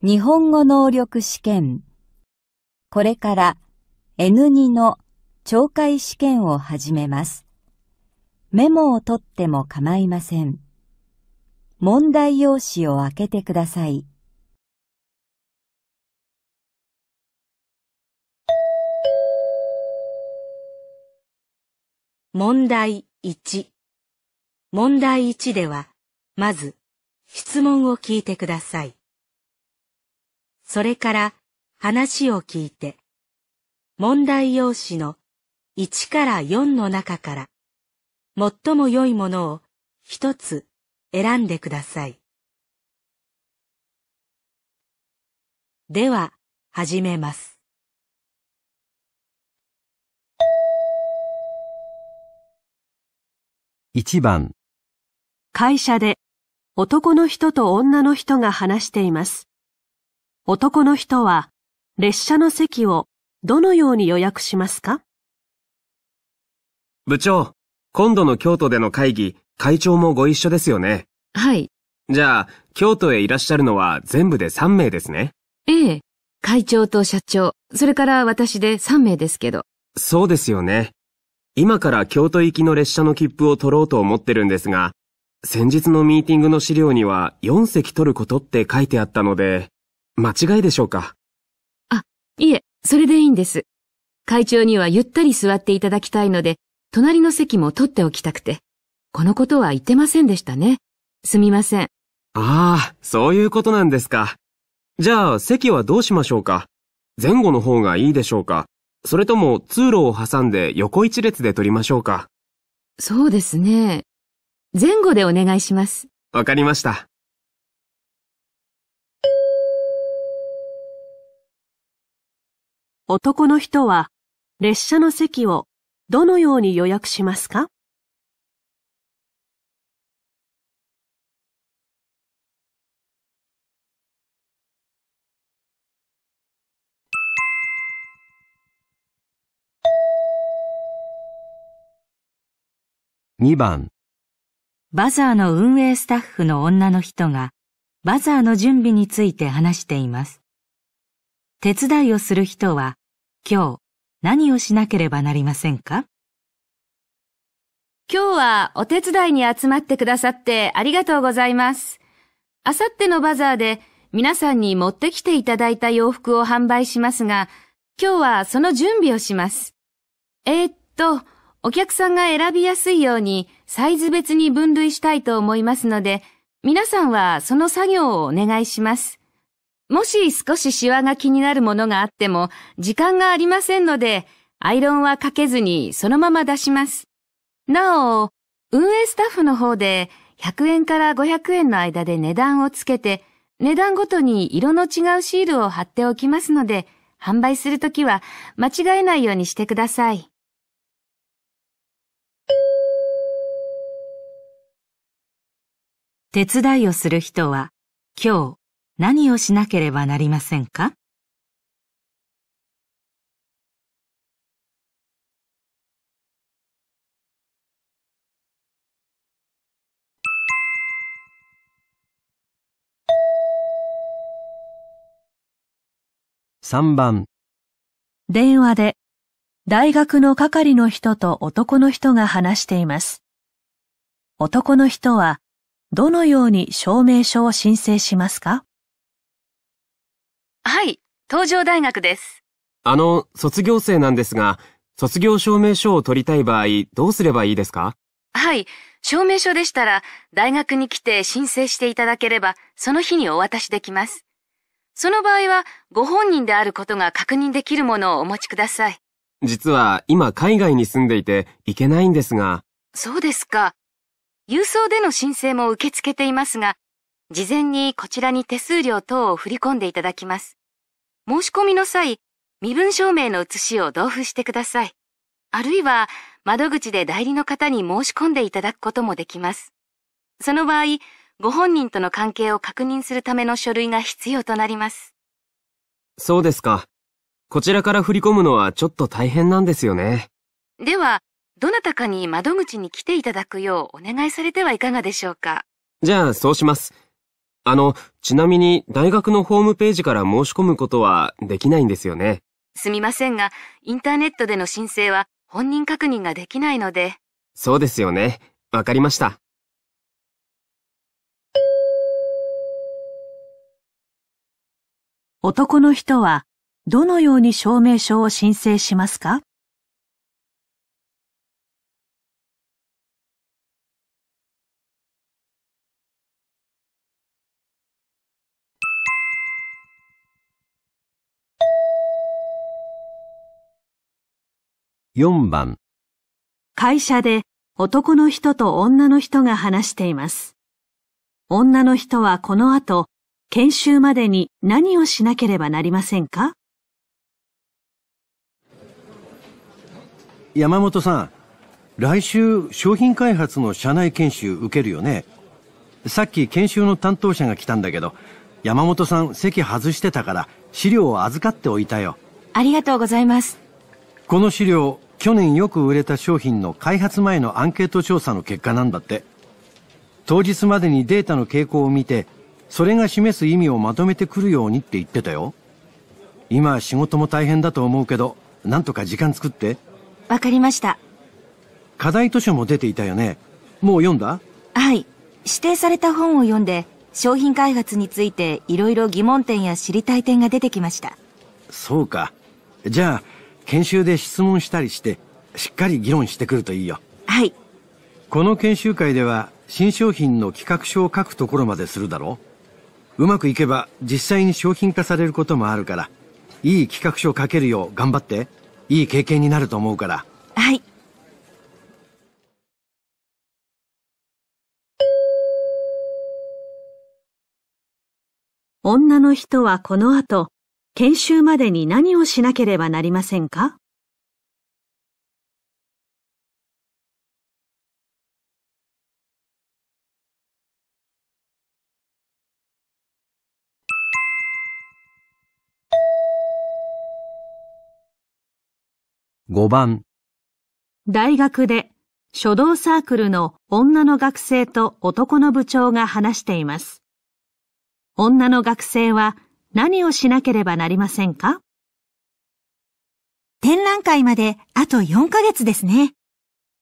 日本語能力試験。これから N2 の懲戒試験を始めます。メモを取っても構いません。問題用紙を開けてください。問題1。問題1では、まず、質問を聞いてください。それから話を聞いて、問題用紙の1から4の中から、最も良いものを一つ選んでください。では、始めます。1番会社で男の人と女の人が話しています。男の人は列車の席をどのように予約しますか部長、今度の京都での会議、会長もご一緒ですよね。はい。じゃあ、京都へいらっしゃるのは全部で3名ですね。ええ。会長と社長、それから私で3名ですけど。そうですよね。今から京都行きの列車の切符を取ろうと思ってるんですが、先日のミーティングの資料には4席取ることって書いてあったので。間違いでしょうかあ、いえ、それでいいんです。会長にはゆったり座っていただきたいので、隣の席も取っておきたくて。このことは言ってませんでしたね。すみません。ああ、そういうことなんですか。じゃあ、席はどうしましょうか前後の方がいいでしょうかそれとも通路を挟んで横一列で取りましょうかそうですね。前後でお願いします。わかりました。男の人は列車の席をどのように予約しますか2番バザーの運営スタッフの女の人がバザーの準備について話しています。手伝いをする人は今日何をしなければなりませんか今日はお手伝いに集まってくださってありがとうございます。あさってのバザーで皆さんに持ってきていただいた洋服を販売しますが、今日はその準備をします。えー、っと、お客さんが選びやすいようにサイズ別に分類したいと思いますので、皆さんはその作業をお願いします。もし少しシワが気になるものがあっても、時間がありませんので、アイロンはかけずにそのまま出します。なお、運営スタッフの方で、100円から500円の間で値段をつけて、値段ごとに色の違うシールを貼っておきますので、販売するときは間違えないようにしてください。手伝いをする人は、今日、何をしなければなりませんか3番電話で大学の係の人と男の人が話しています。男の人はどのように証明書を申請しますかはい、東上大学です。あの、卒業生なんですが、卒業証明書を取りたい場合、どうすればいいですかはい、証明書でしたら、大学に来て申請していただければ、その日にお渡しできます。その場合は、ご本人であることが確認できるものをお持ちください。実は、今海外に住んでいて、行けないんですが。そうですか。郵送での申請も受け付けていますが、事前にこちらに手数料等を振り込んでいただきます。申し込みの際、身分証明の写しを同封してください。あるいは、窓口で代理の方に申し込んでいただくこともできます。その場合、ご本人との関係を確認するための書類が必要となります。そうですか。こちらから振り込むのはちょっと大変なんですよね。では、どなたかに窓口に来ていただくようお願いされてはいかがでしょうか。じゃあ、そうします。あの、ちなみに大学のホームページから申し込むことはできないんですよね。すみませんが、インターネットでの申請は本人確認ができないので。そうですよね。わかりました。男の人はどのように証明書を申請しますか4番会社で男の人と女の人が話しています。女の人はこの後、研修までに何をしなければなりませんか山本さん、来週商品開発の社内研修受けるよね。さっき研修の担当者が来たんだけど、山本さん席外してたから資料を預かっておいたよ。ありがとうございます。この資料、去年よく売れた商品の開発前のアンケート調査の結果なんだって当日までにデータの傾向を見てそれが示す意味をまとめてくるようにって言ってたよ今仕事も大変だと思うけどなんとか時間作ってわかりました課題図書も出ていたよねもう読んだはい指定された本を読んで商品開発についていろいろ疑問点や知りたい点が出てきましたそうかじゃあ研修で質問したりして、しっかり議論してくるといいよ。はい。この研修会では、新商品の企画書を書くところまでするだろう。うまくいけば、実際に商品化されることもあるから、いい企画書を書けるよう頑張って。いい経験になると思うから。はい。女の人はこの後、研修までに何をしなければなりませんか5番大学で書道サークルの女の学生と男の部長が話しています。女の学生は何をしなければなりませんか展覧会まであと4ヶ月ですね。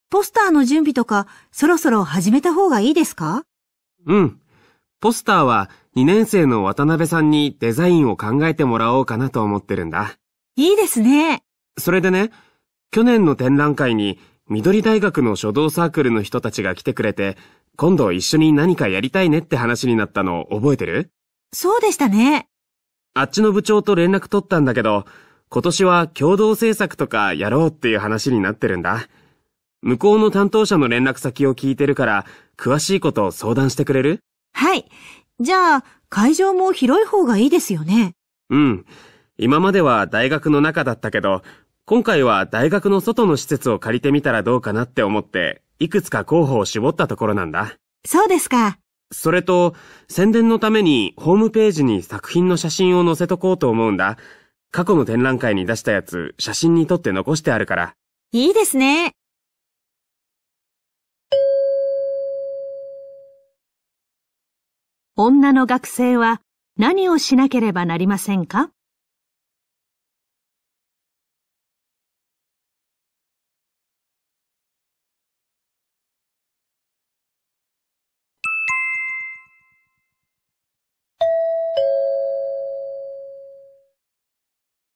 ポスターの準備とかそろそろ始めた方がいいですかうん。ポスターは2年生の渡辺さんにデザインを考えてもらおうかなと思ってるんだ。いいですね。それでね、去年の展覧会に緑大学の書道サークルの人たちが来てくれて、今度一緒に何かやりたいねって話になったの覚えてるそうでしたね。あっちの部長と連絡取ったんだけど、今年は共同制作とかやろうっていう話になってるんだ。向こうの担当者の連絡先を聞いてるから、詳しいことを相談してくれるはい。じゃあ、会場も広い方がいいですよね。うん。今までは大学の中だったけど、今回は大学の外の施設を借りてみたらどうかなって思って、いくつか候補を絞ったところなんだ。そうですか。それと、宣伝のためにホームページに作品の写真を載せとこうと思うんだ。過去の展覧会に出したやつ、写真に撮って残してあるから。いいですね。女の学生は何をしなければなりませんか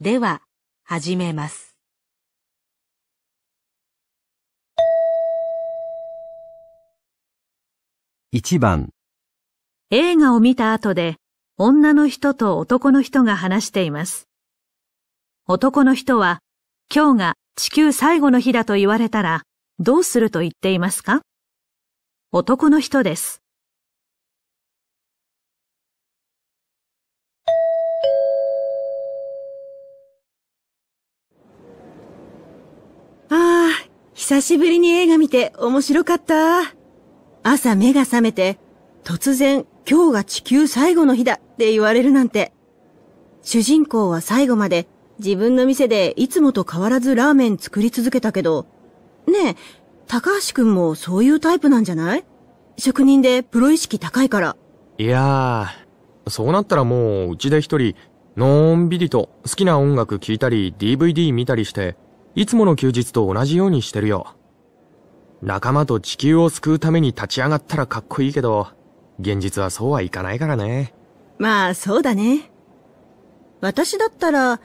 では、始めます。1番映画を見た後で、女の人と男の人が話しています。男の人は、今日が地球最後の日だと言われたら、どうすると言っていますか男の人です。久しぶりに映画見て面白かった。朝目が覚めて、突然今日が地球最後の日だって言われるなんて。主人公は最後まで自分の店でいつもと変わらずラーメン作り続けたけど、ねえ、高橋くんもそういうタイプなんじゃない職人でプロ意識高いから。いやー、そうなったらもううちで一人、のんびりと好きな音楽聴いたり DVD 見たりして、いつもの休日と同じようにしてるよ。仲間と地球を救うために立ち上がったらかっこいいけど、現実はそうはいかないからね。まあ、そうだね。私だったら、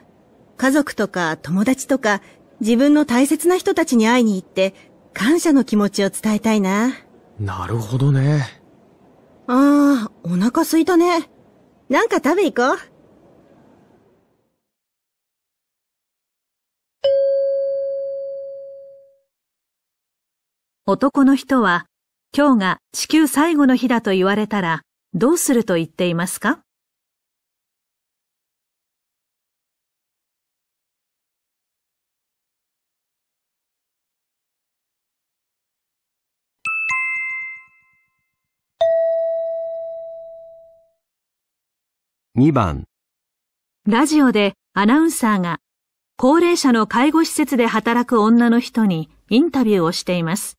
家族とか友達とか自分の大切な人たちに会いに行って感謝の気持ちを伝えたいな。なるほどね。ああ、お腹すいたね。なんか食べ行こう。男の人は、今日が地球最後の日だと言われたら、どうすると言っていますか2番ラジオでアナウンサーが高齢者の介護施設で働く女の人にインタビューをしています。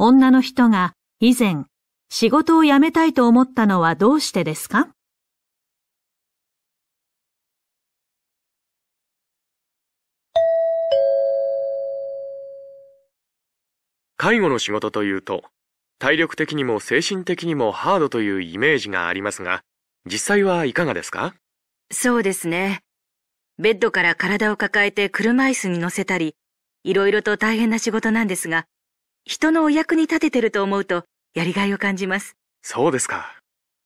女の人が以前仕事を辞めたいと思ったのはどうしてですか介護の仕事というと、体力的にも精神的にもハードというイメージがありますが、実際はいかがですかそうですね。ベッドから体を抱えて車椅子に乗せたり、いろいろと大変な仕事なんですが、人のお役に立ててると思うと、やりがいを感じます。そうですか。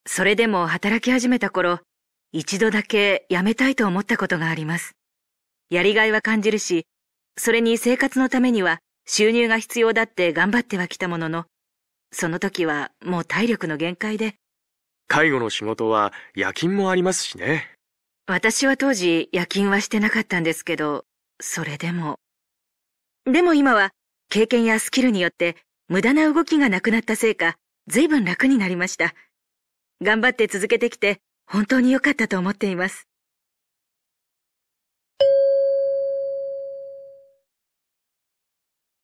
それでも働き始めた頃、一度だけ辞めたいと思ったことがあります。やりがいは感じるし、それに生活のためには収入が必要だって頑張ってはきたものの、その時はもう体力の限界で。介護の仕事は夜勤もありますしね。私は当時夜勤はしてなかったんですけど、それでも。でも今は経験やスキルによって無駄な動きがなくなったせいか、随分楽になりました。頑張って続けてきて、本当に良かったと思っています。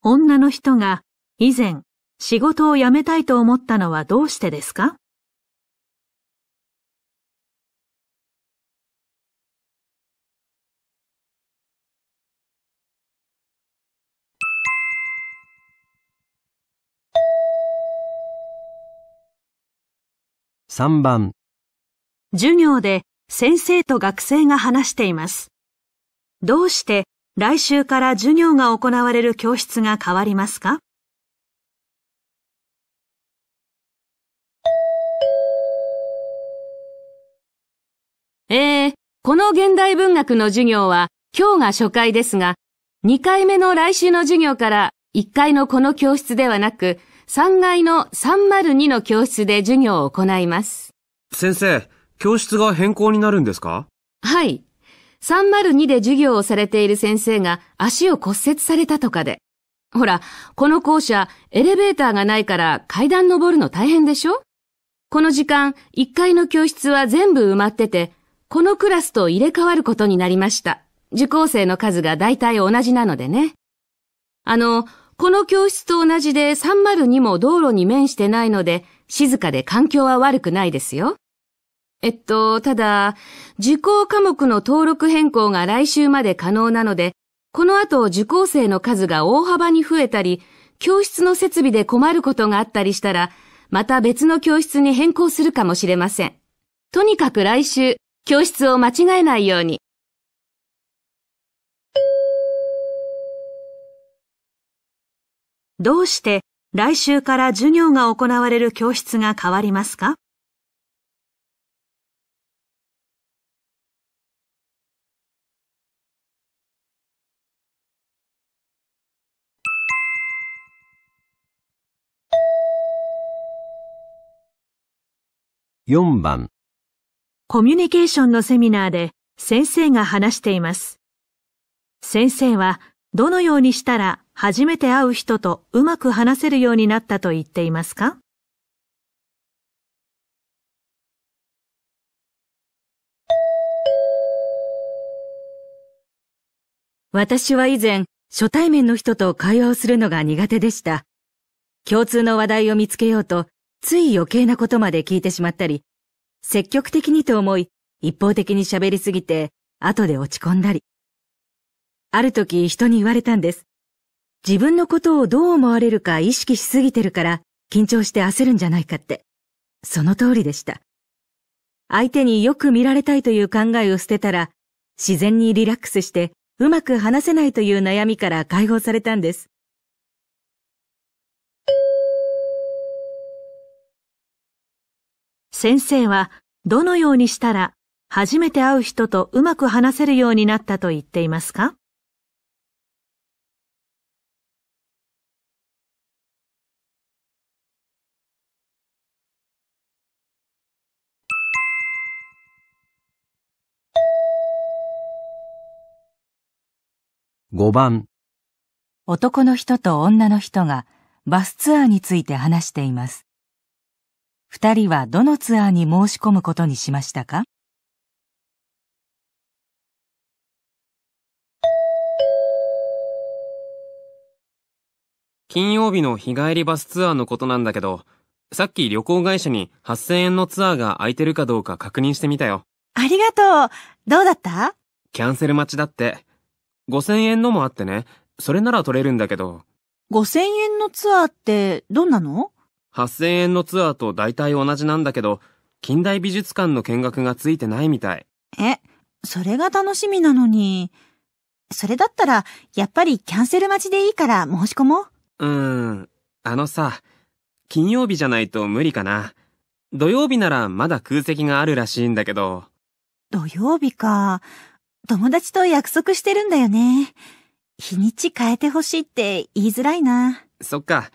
女の人が以前仕事を辞めたいと思ったのはどうしてですか3番授業で先生と学生が話しています。どうして来週から授業が行われる教室が変わりますかええ、この現代文学の授業は今日が初回ですが、2回目の来週の授業から1回のこの教室ではなく、3階の302の教室で授業を行います。先生、教室が変更になるんですかはい。302で授業をされている先生が足を骨折されたとかで。ほら、この校舎、エレベーターがないから階段登るの大変でしょこの時間、1階の教室は全部埋まってて、このクラスと入れ替わることになりました。受講生の数が大体同じなのでね。あの、この教室と同じで302も道路に面してないので、静かで環境は悪くないですよ。えっと、ただ、受講科目の登録変更が来週まで可能なので、この後受講生の数が大幅に増えたり、教室の設備で困ることがあったりしたら、また別の教室に変更するかもしれません。とにかく来週、教室を間違えないように。どうして来週から授業が行われる教室が変わりますか4番コミュニケーションのセミナーで先生が話しています。先生はどのようにしたら初めて会う人とうまく話せるようになったと言っていますか私は以前、初対面の人と会話をするのが苦手でした。共通の話題を見つけようと、つい余計なことまで聞いてしまったり、積極的にと思い、一方的に喋りすぎて、後で落ち込んだり。ある時人に言われたんです。自分のことをどう思われるか意識しすぎてるから緊張して焦るんじゃないかって。その通りでした。相手によく見られたいという考えを捨てたら、自然にリラックスしてうまく話せないという悩みから解放されたんです。先生はどのようにしたら初めて会う人とうまく話せるようになったと言っていますか5番男の人と女の人がバスツアーについて話しています。二人はどのツアーに申し込むことにしましたか金曜日の日帰りバスツアーのことなんだけど、さっき旅行会社に8000円のツアーが空いてるかどうか確認してみたよ。ありがとう。どうだったキャンセル待ちだって。5000円のもあってね、それなら取れるんだけど。5000円のツアーってどんなの ?8000 円のツアーと大体同じなんだけど、近代美術館の見学がついてないみたい。え、それが楽しみなのに。それだったら、やっぱりキャンセル待ちでいいから申し込もう。うーん、あのさ、金曜日じゃないと無理かな。土曜日ならまだ空席があるらしいんだけど。土曜日か。友達と約束してるんだよね。日にち変えてほしいって言いづらいな。そっか。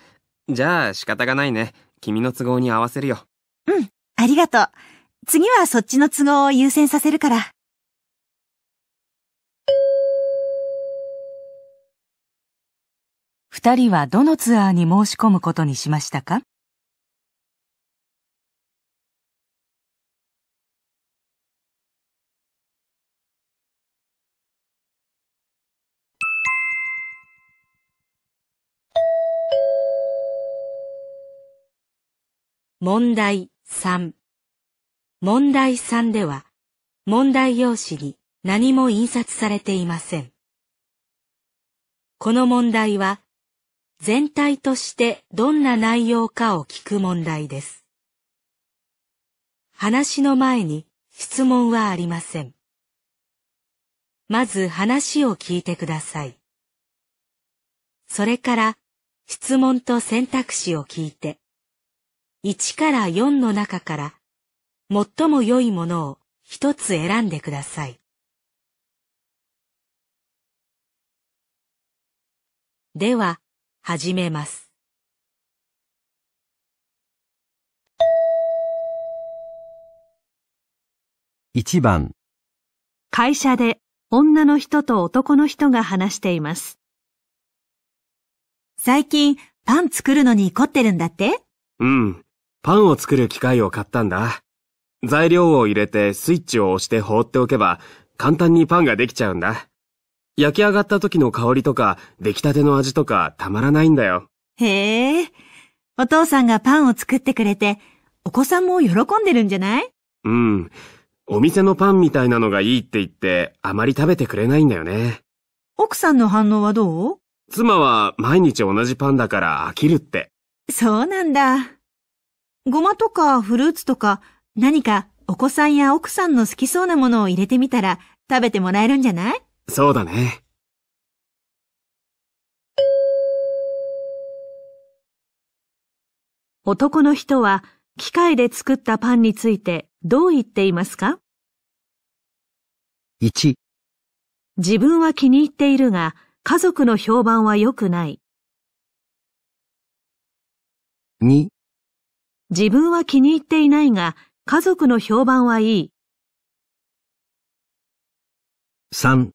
じゃあ仕方がないね。君の都合に合わせるよ。うん、ありがとう。次はそっちの都合を優先させるから。二人はどのツアーに申し込むことにしましたか問題3。問題3では、問題用紙に何も印刷されていません。この問題は、全体としてどんな内容かを聞く問題です。話の前に質問はありません。まず話を聞いてください。それから質問と選択肢を聞いて、1から4の中から最も良いものを一つ選んでください。では、始めます。1番会社で女の人と男の人が話しています。最近パン作るのに凝ってるんだってうん。パンを作る機械を買ったんだ。材料を入れてスイッチを押して放っておけば、簡単にパンができちゃうんだ。焼き上がった時の香りとか、出来たての味とかたまらないんだよ。へえ、お父さんがパンを作ってくれて、お子さんも喜んでるんじゃないうん。お店のパンみたいなのがいいって言って、あまり食べてくれないんだよね。奥さんの反応はどう妻は毎日同じパンだから飽きるって。そうなんだ。ごまとかフルーツとか何かお子さんや奥さんの好きそうなものを入れてみたら食べてもらえるんじゃないそうだね。男の人は機械で作ったパンについてどう言っていますか ?1 自分は気に入っているが家族の評判は良くない。2自分は気に入っていないが、家族の評判はいい。3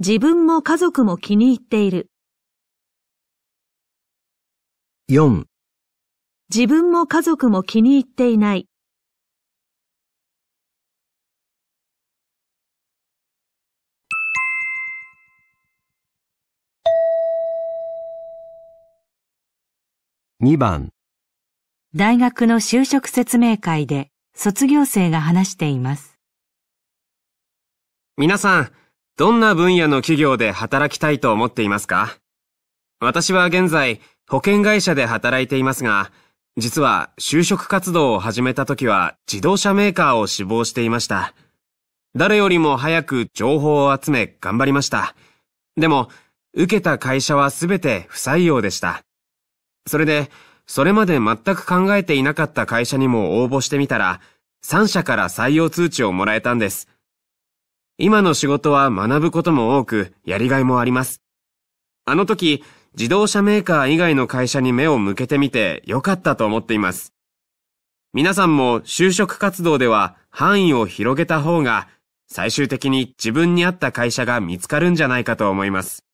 自分も家族も気に入っている。4自分も家族も気に入っていない。2番大学の就職説明会で卒業生が話しています。皆さん、どんな分野の企業で働きたいと思っていますか私は現在、保険会社で働いていますが、実は就職活動を始めた時は自動車メーカーを志望していました。誰よりも早く情報を集め頑張りました。でも、受けた会社はすべて不採用でした。それで、それまで全く考えていなかった会社にも応募してみたら、3社から採用通知をもらえたんです。今の仕事は学ぶことも多く、やりがいもあります。あの時、自動車メーカー以外の会社に目を向けてみて良かったと思っています。皆さんも就職活動では範囲を広げた方が最終的に自分に合った会社が見つかるんじゃないかと思います。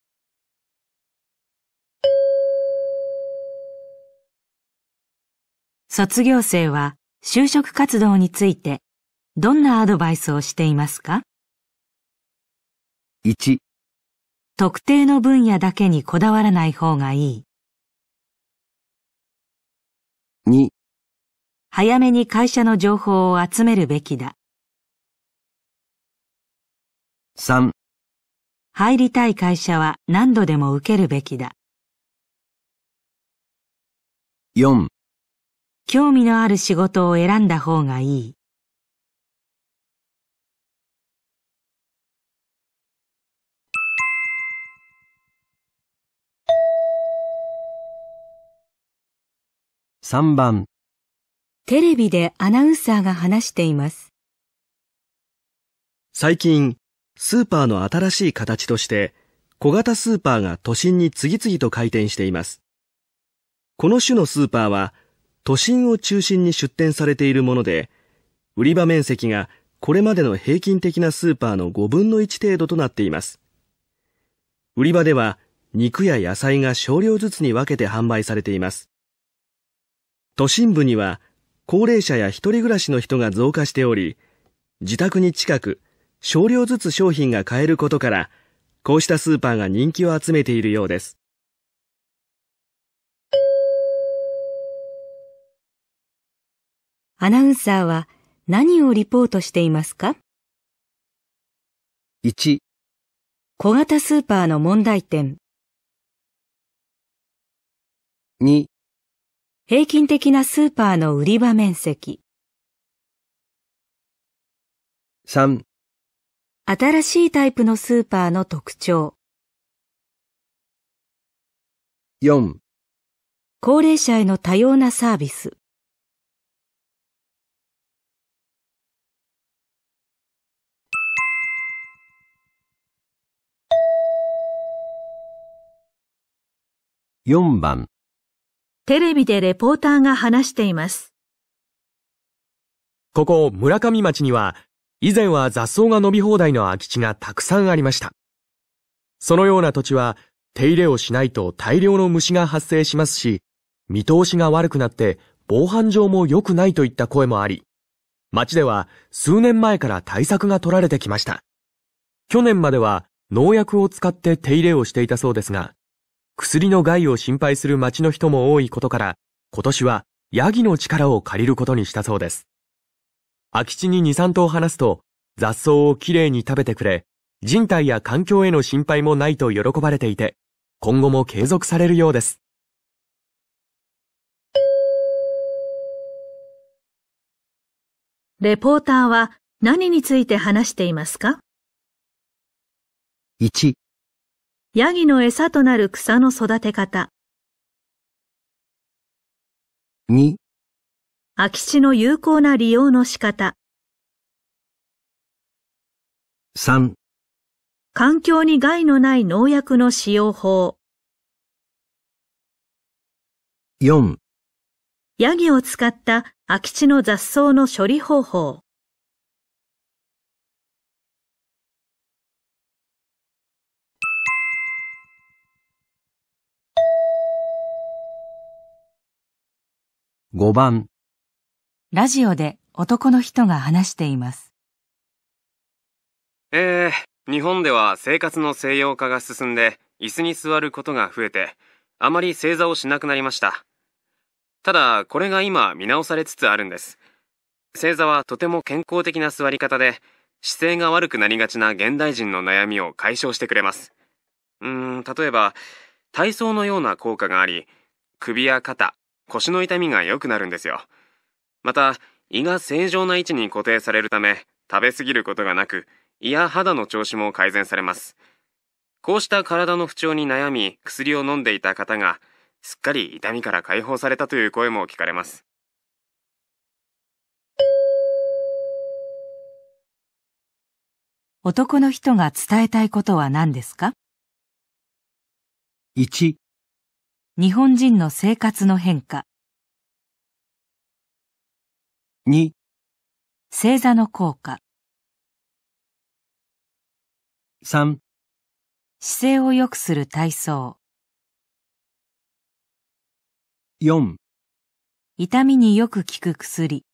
卒業生は就職活動についてどんなアドバイスをしていますか ?1 特定の分野だけにこだわらない方がいい。2早めに会社の情報を集めるべきだ。3入りたい会社は何度でも受けるべきだ。4興味のある仕事を選んだ方がいい。3番テレビでアナウンサーが話しています。最近、スーパーの新しい形として、小型スーパーが都心に次々と開店しています。この種のスーパーは、都心を中心に出店されているもので、売り場面積がこれまでの平均的なスーパーの5分の1程度となっています。売り場では肉や野菜が少量ずつに分けて販売されています。都心部には高齢者や一人暮らしの人が増加しており、自宅に近く少量ずつ商品が買えることから、こうしたスーパーが人気を集めているようです。アナウンサーは何をリポートしていますか ?1 小型スーパーの問題点2平均的なスーパーの売り場面積3新しいタイプのスーパーの特徴4高齢者への多様なサービス4番テレビでレポーターが話しています。ここ村上町には以前は雑草が伸び放題の空き地がたくさんありました。そのような土地は手入れをしないと大量の虫が発生しますし、見通しが悪くなって防犯上も良くないといった声もあり、町では数年前から対策が取られてきました。去年までは農薬を使って手入れをしていたそうですが、薬の害を心配する町の人も多いことから、今年はヤギの力を借りることにしたそうです。空き地に2、3頭放すと、雑草をきれいに食べてくれ、人体や環境への心配もないと喜ばれていて、今後も継続されるようです。レポーターは何について話していますか 1, 1ヤギの餌となる草の育て方。2空き地の有効な利用の仕方。3環境に害のない農薬の使用法。4ヤギを使った空き地の雑草の処理方法。5番ラジオで男の人が話しています。えー、日本では生活の西洋化が進んで、椅子に座ることが増えて、あまり正座をしなくなりました。ただ、これが今見直されつつあるんです。正座はとても健康的な座り方で、姿勢が悪くなりがちな現代人の悩みを解消してくれます。うーん、例えば、体操のような効果があり、首や肩、腰の痛みが良くなるんですよ。また、胃が正常な位置に固定されるため、食べ過ぎることがなく、胃や肌の調子も改善されます。こうした体の不調に悩み、薬を飲んでいた方が、すっかり痛みから解放されたという声も聞かれます。男の人が伝えたいことは何ですか 1, 1日本人の生活の変化。2星座の効果。3姿勢を良くする体操。4痛みによく効く薬。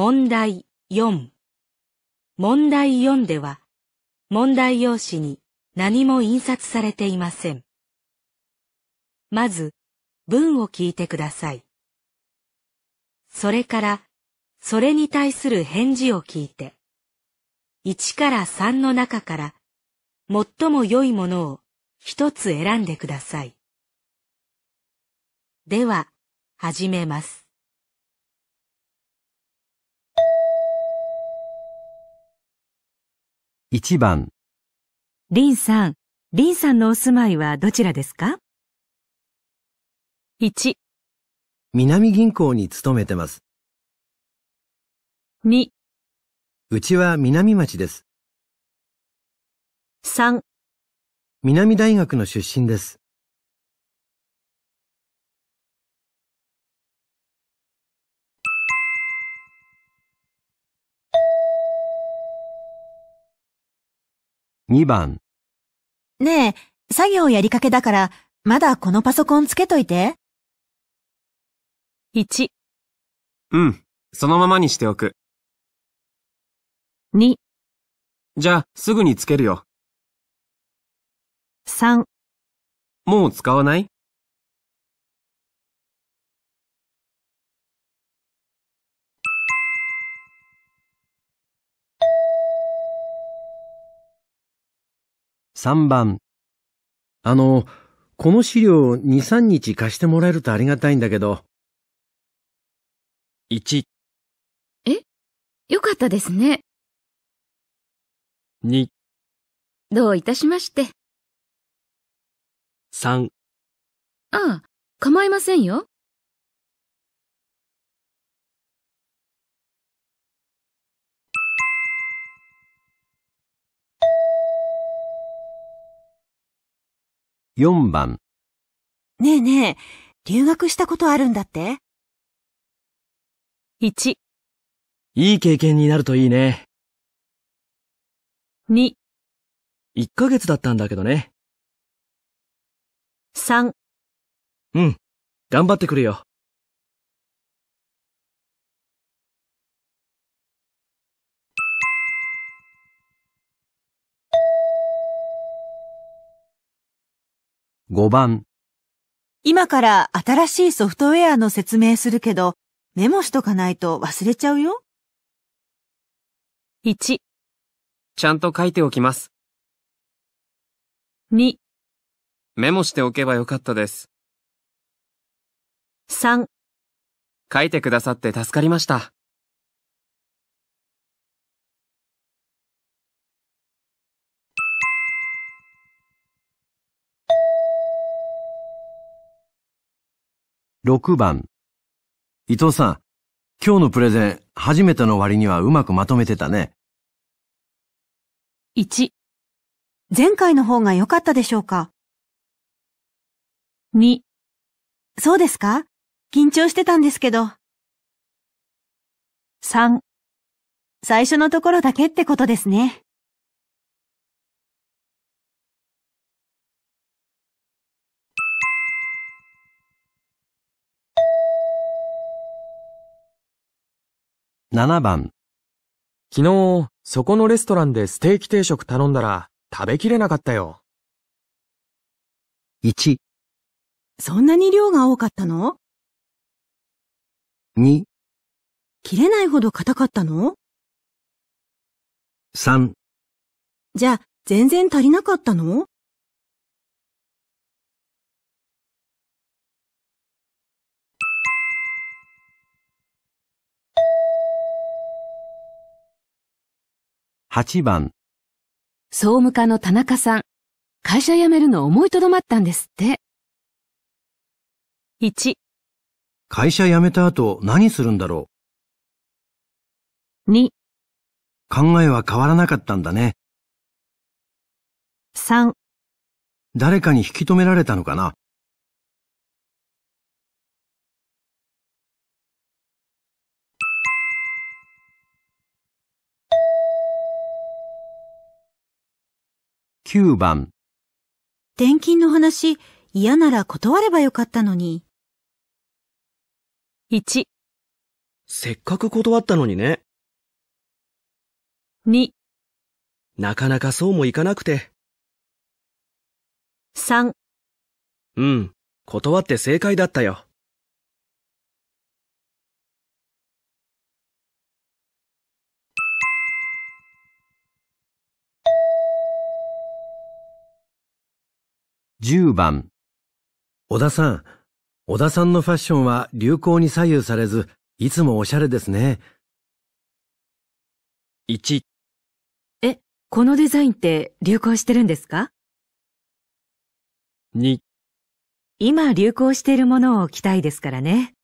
問題4問題4では問題用紙に何も印刷されていません。まず文を聞いてください。それからそれに対する返事を聞いて1から3の中から最も良いものを一つ選んでください。では、始めます。1番リンさん、リンさんのお住まいはどちらですか ?1、南銀行に勤めてます。2、うちは南町です。3、南大学の出身です。2番。ねえ、作業やりかけだから、まだこのパソコンつけといて。1。うん、そのままにしておく。2。じゃあ、すぐにつけるよ。3。もう使わない3番。あの、この資料2、3日貸してもらえるとありがたいんだけど。1。えよかったですね。2。どういたしまして。3。ああ、構いませんよ。4番ねえねえ、留学したことあるんだって ?1、いい経験になるといいね。2、1ヶ月だったんだけどね。3、うん、頑張ってくるよ。5番今から新しいソフトウェアの説明するけど、メモしとかないと忘れちゃうよ。1、ちゃんと書いておきます。2、メモしておけばよかったです。3、書いてくださって助かりました。6番。伊藤さん、今日のプレゼン、初めての割にはうまくまとめてたね。1、前回の方が良かったでしょうか ?2、そうですか緊張してたんですけど。3、最初のところだけってことですね。7番昨日、そこのレストランでステーキ定食頼んだら食べきれなかったよ。1、そんなに量が多かったの2、切れないほど硬かったの3、じゃあ、全然足りなかったの8番総務課の田中さん、会社辞めるの思いとどまったんですって。1、会社辞めた後何するんだろう。2、考えは変わらなかったんだね。3、誰かに引き止められたのかな9番転勤の話嫌なら断ればよかったのに。1、せっかく断ったのにね。2、なかなかそうもいかなくて。3、うん、断って正解だったよ。10番小田さん、小田さんのファッションは流行に左右されず、いつもおしゃれですね。1え、このデザインって流行してるんですか ?2 今流行しているものを着たいですからね。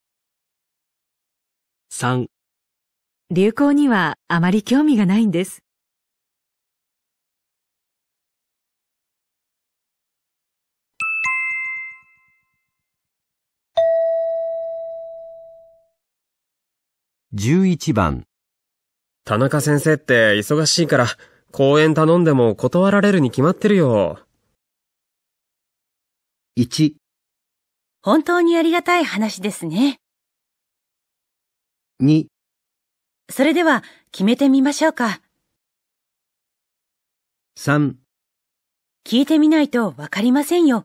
3流行にはあまり興味がないんです。11番。田中先生って忙しいから、講演頼んでも断られるに決まってるよ。1、本当にありがたい話ですね。2、それでは決めてみましょうか。3、聞いてみないとわかりませんよ。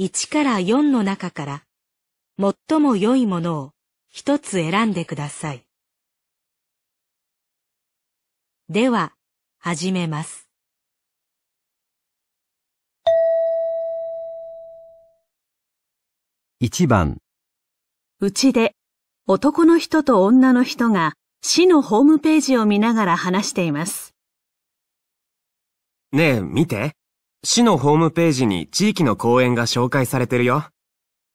1から4の中から、最も良いものを一つ選んでください。では、始めます。一番うちで男の人と女の人が市のホームページを見ながら話しています。ねえ、見て。市のホームページに地域の公園が紹介されてるよ。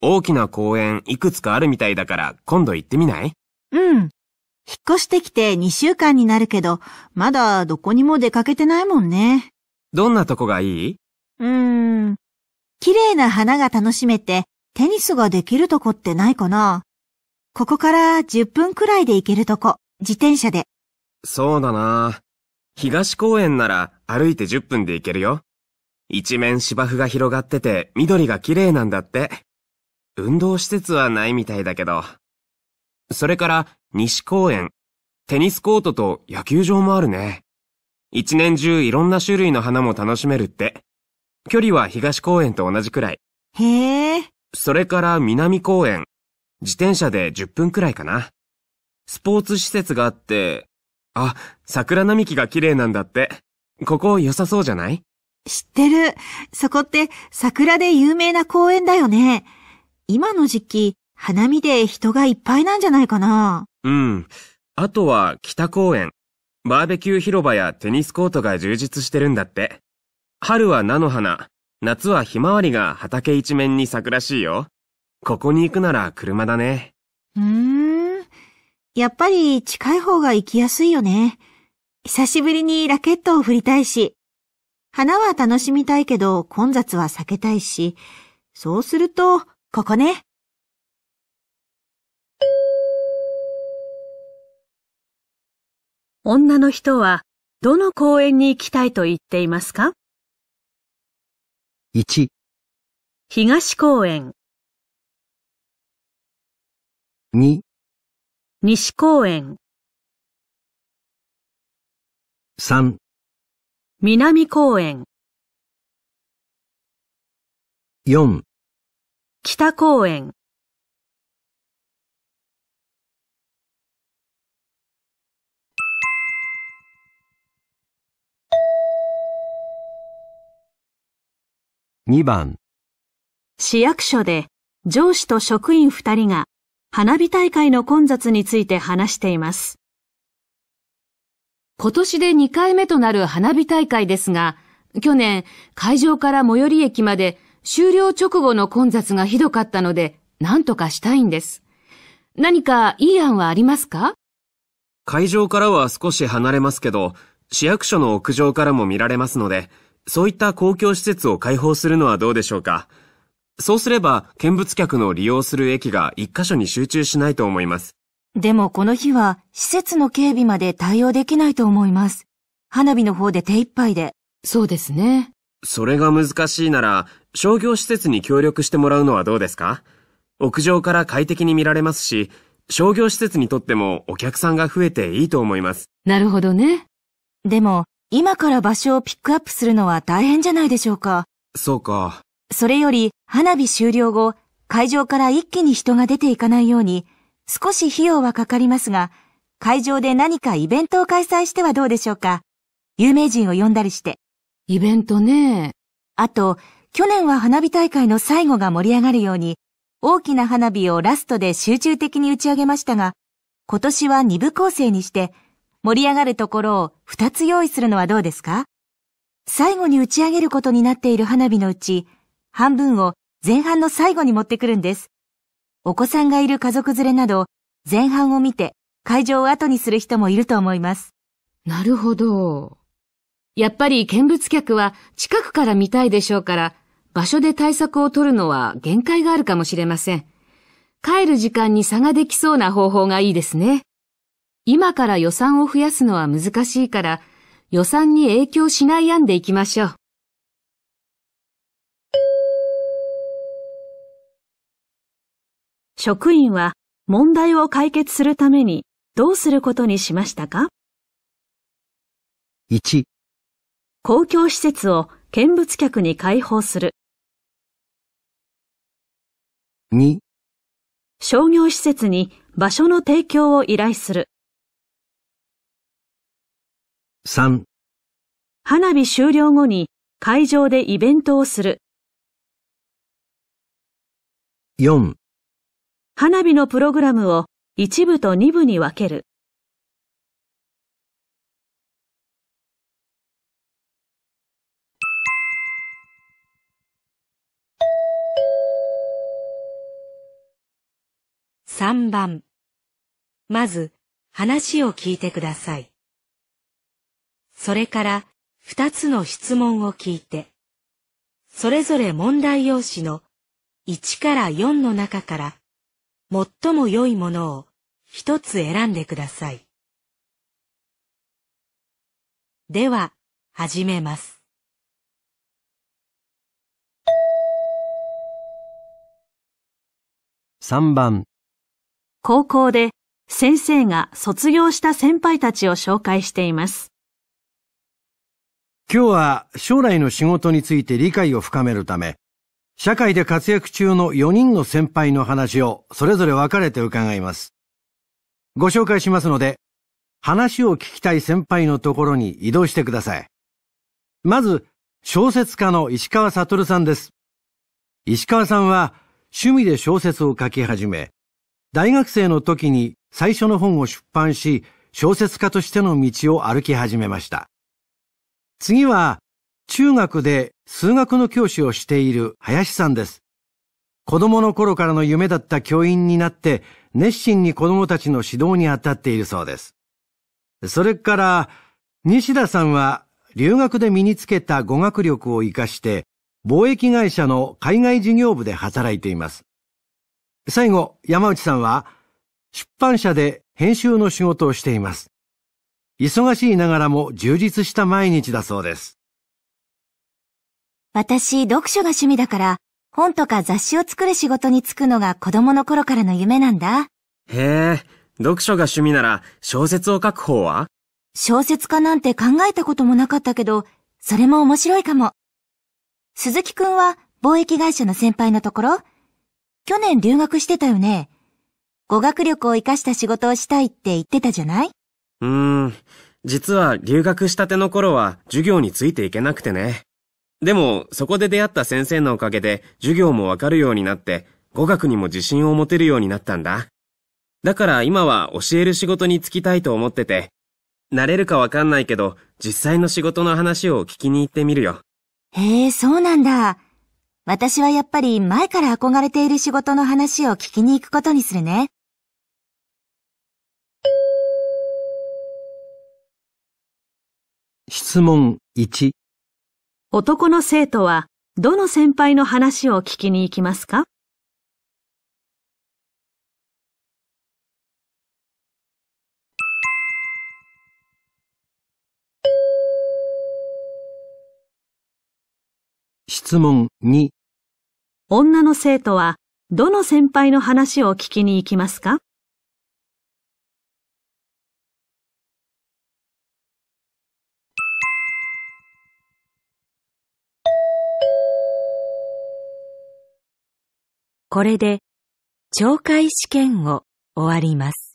大きな公園いくつかあるみたいだから今度行ってみないうん。引っ越してきて2週間になるけど、まだどこにも出かけてないもんね。どんなとこがいいうーん。綺麗な花が楽しめてテニスができるとこってないかなここから10分くらいで行けるとこ、自転車で。そうだな。東公園なら歩いて10分で行けるよ。一面芝生が広がってて緑が綺麗なんだって。運動施設はないみたいだけど。それから西公園、テニスコートと野球場もあるね。一年中いろんな種類の花も楽しめるって。距離は東公園と同じくらい。へえ。それから南公園、自転車で10分くらいかな。スポーツ施設があって、あ、桜並木が綺麗なんだって。ここ良さそうじゃない知ってる。そこって桜で有名な公園だよね。今の時期、花見で人がいっぱいなんじゃないかな。うん。あとは北公園。バーベキュー広場やテニスコートが充実してるんだって。春は菜の花、夏はひまわりが畑一面に咲くらしいよ。ここに行くなら車だね。うーん。やっぱり近い方が行きやすいよね。久しぶりにラケットを振りたいし。花は楽しみたいけど混雑は避けたいし、そうすると、ここね。女の人はどの公園に行きたいと言っていますか ?1 東公園2西公園3南公園4北公園2番市役所で上司と職員2人が花火大会の混雑について話しています。今年で2回目となる花火大会ですが、去年、会場から最寄り駅まで終了直後の混雑がひどかったので、何とかしたいんです。何かいい案はありますか会場からは少し離れますけど、市役所の屋上からも見られますので、そういった公共施設を開放するのはどうでしょうか。そうすれば、見物客の利用する駅が一箇所に集中しないと思います。でもこの日は施設の警備まで対応できないと思います。花火の方で手一杯で。そうですね。それが難しいなら、商業施設に協力してもらうのはどうですか屋上から快適に見られますし、商業施設にとってもお客さんが増えていいと思います。なるほどね。でも、今から場所をピックアップするのは大変じゃないでしょうか。そうか。それより、花火終了後、会場から一気に人が出ていかないように、少し費用はかかりますが、会場で何かイベントを開催してはどうでしょうか。有名人を呼んだりして。イベントね。あと、去年は花火大会の最後が盛り上がるように、大きな花火をラストで集中的に打ち上げましたが、今年は2部構成にして、盛り上がるところを2つ用意するのはどうですか最後に打ち上げることになっている花火のうち、半分を前半の最後に持ってくるんです。お子さんがいる家族連れなど、前半を見て会場を後にする人もいると思います。なるほど。やっぱり見物客は近くから見たいでしょうから、場所で対策を取るのは限界があるかもしれません。帰る時間に差ができそうな方法がいいですね。今から予算を増やすのは難しいから、予算に影響しない案でいきましょう。職員は問題を解決するためにどうすることにしましたか ?1 公共施設を見物客に開放する2商業施設に場所の提供を依頼する3花火終了後に会場でイベントをする4花火のプログラムを一部と二部に分ける。3番。まず、話を聞いてください。それから、2つの質問を聞いて、それぞれ問題用紙の1から4の中から最も良いものを一つ選んでください。では、始めます。3番高校で先生が卒業した先輩たちを紹介しています。今日は将来の仕事について理解を深めるため、社会で活躍中の4人の先輩の話をそれぞれ分かれて伺います。ご紹介しますので、話を聞きたい先輩のところに移動してください。まず、小説家の石川悟さんです。石川さんは趣味で小説を書き始め、大学生の時に最初の本を出版し、小説家としての道を歩き始めました。次は中学で数学の教師をしている林さんです。子供の頃からの夢だった教員になって熱心に子供たちの指導に当たっているそうです。それから、西田さんは留学で身につけた語学力を活かして貿易会社の海外事業部で働いています。最後、山内さんは出版社で編集の仕事をしています。忙しいながらも充実した毎日だそうです。私、読書が趣味だから、本とか雑誌を作る仕事に就くのが子供の頃からの夢なんだ。へえ、読書が趣味なら小説を書く方は小説家なんて考えたこともなかったけど、それも面白いかも。鈴木くんは貿易会社の先輩のところ去年留学してたよね。語学力を活かした仕事をしたいって言ってたじゃないうーん、実は留学したての頃は授業についていけなくてね。でも、そこで出会った先生のおかげで授業もわかるようになって、語学にも自信を持てるようになったんだ。だから今は教える仕事に就きたいと思ってて、慣れるかわかんないけど、実際の仕事の話を聞きに行ってみるよ。へえ、そうなんだ。私はやっぱり前から憧れている仕事の話を聞きに行くことにするね。質問1男の生徒はどの先輩の話を聞きに行きますか質問2女の生徒はどの先輩の話を聞きに行きますかこれで懲戒試験を終わります。